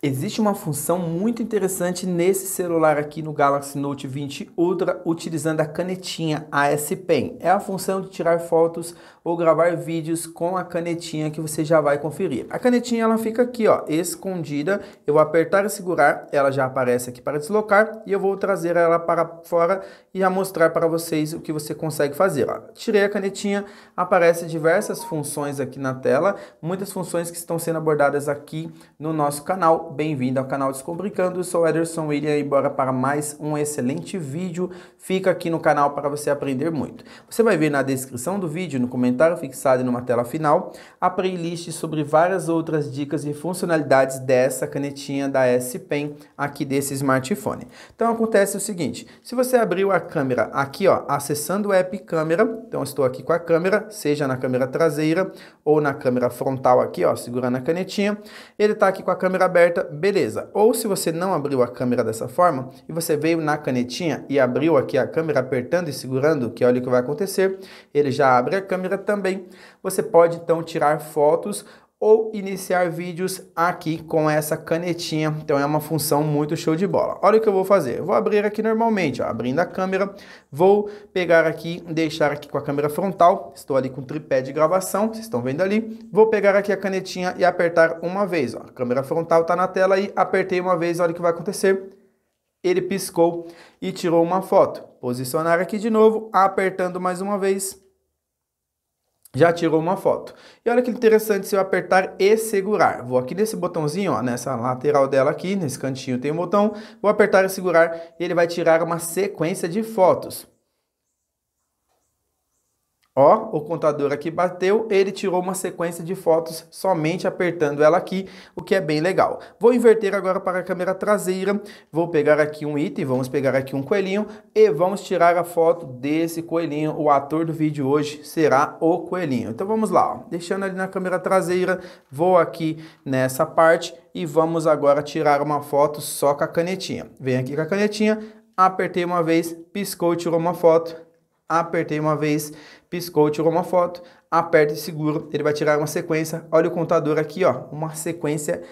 Existe uma função muito interessante nesse celular aqui no Galaxy Note 20 Ultra utilizando a canetinha AS Pen. É a função de tirar fotos ou gravar vídeos com a canetinha que você já vai conferir. A canetinha ela fica aqui ó, escondida, eu vou apertar e segurar, ela já aparece aqui para deslocar e eu vou trazer ela para fora e já mostrar para vocês o que você consegue fazer. Ó. Tirei a canetinha, aparece diversas funções aqui na tela, muitas funções que estão sendo abordadas aqui no nosso canal bem-vindo ao canal Descomplicando, eu sou Ederson William e bora para mais um excelente vídeo. Fica aqui no canal para você aprender muito. Você vai ver na descrição do vídeo, no comentário fixado e numa tela final, a playlist sobre várias outras dicas e funcionalidades dessa canetinha da S Pen aqui desse smartphone. Então acontece o seguinte, se você abriu a câmera aqui ó, acessando o app câmera, então estou aqui com a câmera, seja na câmera traseira ou na câmera frontal aqui ó, segurando a canetinha, ele está aqui com a câmera aberta, beleza. Ou se você não abriu a câmera dessa forma e você veio na canetinha e abriu aqui a câmera apertando e segurando, que é olha o que vai acontecer, ele já abre a câmera também. Você pode então tirar fotos ou iniciar vídeos aqui com essa canetinha. Então é uma função muito show de bola. Olha o que eu vou fazer. Eu vou abrir aqui normalmente, ó, abrindo a câmera. Vou pegar aqui, deixar aqui com a câmera frontal. Estou ali com o tripé de gravação, vocês estão vendo ali. Vou pegar aqui a canetinha e apertar uma vez. Ó. A câmera frontal está na tela aí, apertei uma vez, olha o que vai acontecer. Ele piscou e tirou uma foto. Posicionar aqui de novo, apertando mais uma vez já tirou uma foto. E olha que interessante se eu apertar e segurar. Vou aqui nesse botãozinho, ó, nessa lateral dela aqui, nesse cantinho tem um botão. Vou apertar e segurar e ele vai tirar uma sequência de fotos. Ó, o contador aqui bateu, ele tirou uma sequência de fotos somente apertando ela aqui, o que é bem legal. Vou inverter agora para a câmera traseira, vou pegar aqui um item, vamos pegar aqui um coelhinho e vamos tirar a foto desse coelhinho. O ator do vídeo hoje será o coelhinho. Então vamos lá, ó. deixando ali na câmera traseira, vou aqui nessa parte e vamos agora tirar uma foto só com a canetinha. Vem aqui com a canetinha, apertei uma vez, piscou, tirou uma foto, apertei uma vez, piscou, tirou uma foto, aperta e seguro, ele vai tirar uma sequência. Olha o contador aqui, ó, uma sequência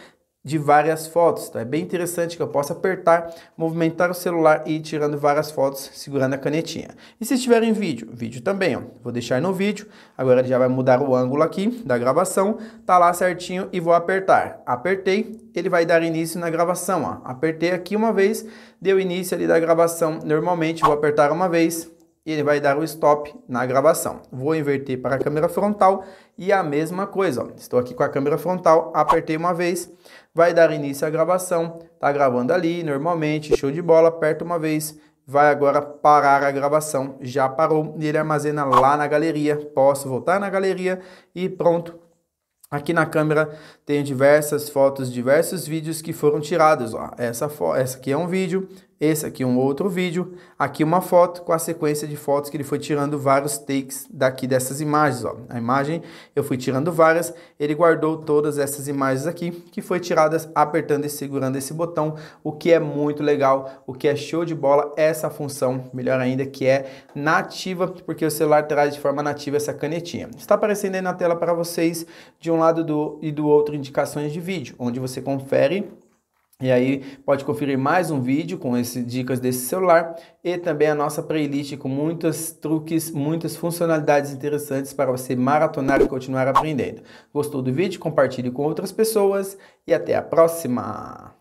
de várias fotos. Tá? É bem interessante que eu possa apertar, movimentar o celular e ir tirando várias fotos segurando a canetinha. E se estiver em vídeo, vídeo também, ó. Vou deixar no vídeo. Agora ele já vai mudar o ângulo aqui da gravação. Tá lá certinho e vou apertar. Apertei, ele vai dar início na gravação, ó. Apertei aqui uma vez, deu início ali da gravação. Normalmente vou apertar uma vez, e ele vai dar o stop na gravação. Vou inverter para a câmera frontal e a mesma coisa. Ó. Estou aqui com a câmera frontal, apertei uma vez, vai dar início à gravação, está gravando ali normalmente, show de bola, aperta uma vez, vai agora parar a gravação, já parou e ele armazena lá na galeria. Posso voltar na galeria e pronto. Aqui na câmera tem diversas fotos, diversos vídeos que foram tirados. Ó. Essa, essa aqui é um vídeo, esse aqui um outro vídeo, aqui uma foto com a sequência de fotos que ele foi tirando vários takes daqui dessas imagens, ó. A imagem eu fui tirando várias, ele guardou todas essas imagens aqui que foi tiradas apertando e segurando esse botão, o que é muito legal, o que é show de bola essa função, melhor ainda que é nativa, porque o celular traz de forma nativa essa canetinha. Está aparecendo aí na tela para vocês de um lado do e do outro indicações de vídeo, onde você confere e aí pode conferir mais um vídeo com esse dicas desse celular e também a nossa playlist com muitos truques, muitas funcionalidades interessantes para você maratonar e continuar aprendendo. Gostou do vídeo? Compartilhe com outras pessoas e até a próxima.